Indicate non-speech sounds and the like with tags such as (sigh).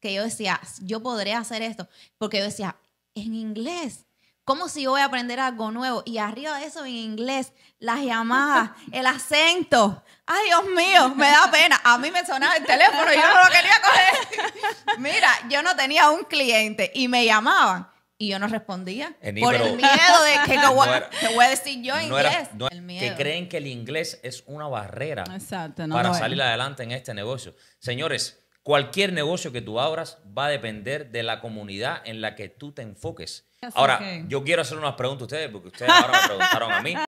que yo decía, yo podré hacer esto, porque yo decía, en inglés, como si yo voy a aprender algo nuevo? Y arriba de eso, en inglés, las llamadas, (laughs) el acento. Ay, Dios mío, me da pena. A mí me sonaba el teléfono y yo no lo quería coger. (laughs) Mira, yo no tenía un cliente y me llamaban y yo no respondía eh, por el miedo de que, (laughs) voy a decir yo en inglés. Que creen que el inglés es una barrera para salir adelante en este negocio. Señores, Cualquier negocio que tú abras va a depender de la comunidad en la que tú te enfoques. ahora, yo quiero hacer unas preguntas a ustedes, porque ustedes ahora me preguntaron a mí.